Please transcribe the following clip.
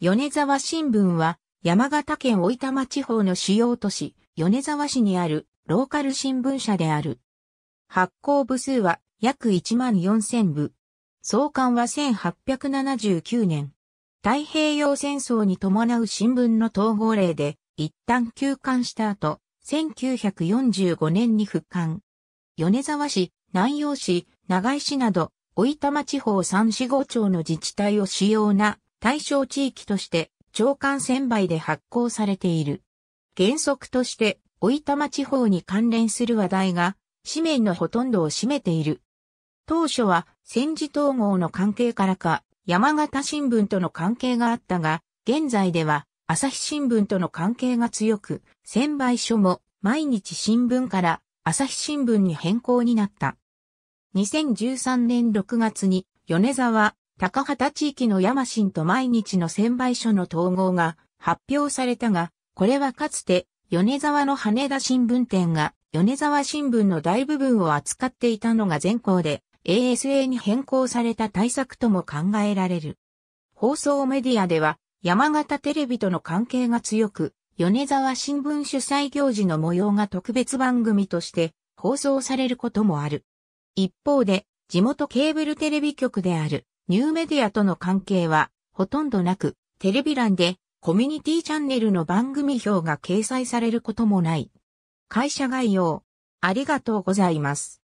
米沢新聞は、山形県大玉地方の主要都市、米沢市にあるローカル新聞社である。発行部数は約1万4000部。創刊は1879年。太平洋戦争に伴う新聞の統合例で、一旦休刊した後、1945年に復刊。米沢市、南陽市、長井市など、大玉地方3 4、5町の自治体を主要な対象地域として長官専売で発行されている。原則としておいたま地方に関連する話題が紙面のほとんどを占めている。当初は戦時統合の関係からか山形新聞との関係があったが、現在では朝日新聞との関係が強く、専売所も毎日新聞から朝日新聞に変更になった。2013年6月に米沢高畑地域の山新と毎日の専売所の統合が発表されたが、これはかつて米沢の羽田新聞店が米沢新聞の大部分を扱っていたのが全校で ASA に変更された対策とも考えられる。放送メディアでは山形テレビとの関係が強く、米沢新聞主催行事の模様が特別番組として放送されることもある。一方で、地元ケーブルテレビ局であるニューメディアとの関係はほとんどなく、テレビ欄でコミュニティチャンネルの番組表が掲載されることもない。会社概要。ありがとうございます。